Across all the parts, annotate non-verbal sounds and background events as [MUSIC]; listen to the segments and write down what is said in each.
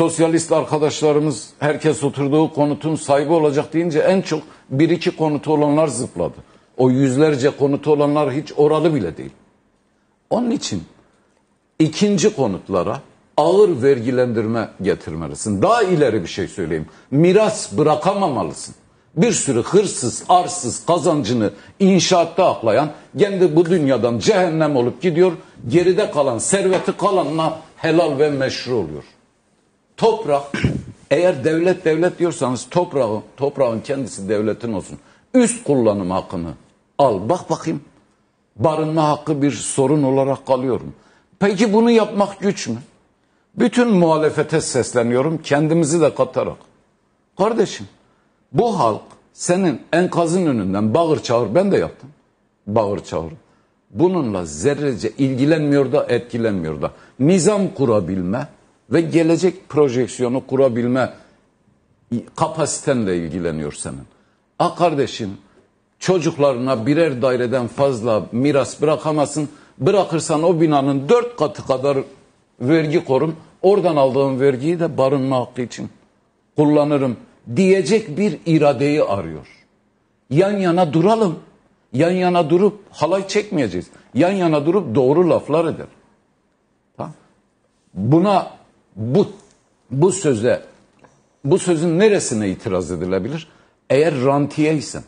sosyalist arkadaşlarımız herkes oturduğu konutun sahibi olacak deyince en çok bir iki konutu olanlar zıpladı. O yüzlerce konutu olanlar hiç oralı bile değil. Onun için ikinci konutlara ağır vergilendirme getirmelisin. Daha ileri bir şey söyleyeyim. Miras bırakamamalısın. Bir sürü hırsız, arsız kazancını inşaatta aklayan kendi bu dünyadan cehennem olup gidiyor. Geride kalan serveti kalanla helal ve meşru oluyor. Toprak [CLEARS THROAT] eğer devlet devlet diyorsanız toprağın toprağın kendisi devletin olsun. Üst kullanım hakkını al. Bak bakayım barınma hakkı bir sorun olarak kalıyorum Peki bunu yapmak güç mü? Bütün muhalefete sesleniyorum kendimizi de katarak. Kardeşim bu halk senin enkazın önünden bağır çağır ben de yaptım. Bağır çağır. Bununla zerrece ilgilenmiyor da etkilenmiyor da. Nizam kurabilme, ve gelecek projeksiyonu kurabilme kapasitenle ilgileniyor senin. A kardeşin, çocuklarına birer daireden fazla miras bırakamasın. Bırakırsan o binanın dört katı kadar vergi korun. Oradan aldığım vergiyi de barınma hakkı için kullanırım diyecek bir iradeyi arıyor. Yan yana duralım. Yan yana durup halay çekmeyeceğiz. Yan yana durup doğru laflar eder. Buna bu bu söze bu sözün neresine itiraz edilebilir? Eğer rantiye isen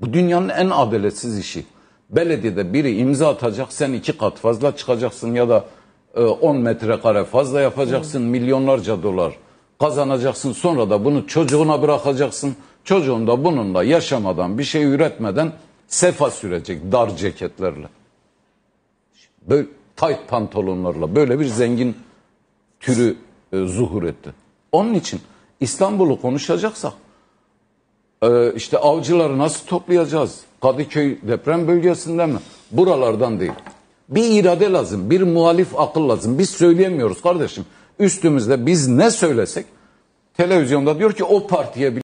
bu dünyanın en adaletsiz işi. Belediyede biri imza atacak sen iki kat fazla çıkacaksın ya da 10 e, metrekare fazla yapacaksın hmm. milyonlarca dolar kazanacaksın sonra da bunu çocuğuna bırakacaksın. Çocuğun da bununla yaşamadan bir şey üretmeden sefa sürecek dar ceketlerle. Böyle tight pantolonlarla böyle bir zengin türü e, zuhur etti. Onun için İstanbul'u konuşacaksak e, işte avcıları nasıl toplayacağız? Kadıköy deprem bölgesinden mi? Buralardan değil. Bir irade lazım, bir muhalif akıl lazım. Biz söyleyemiyoruz kardeşim. Üstümüzde biz ne söylesek televizyonda diyor ki o partiye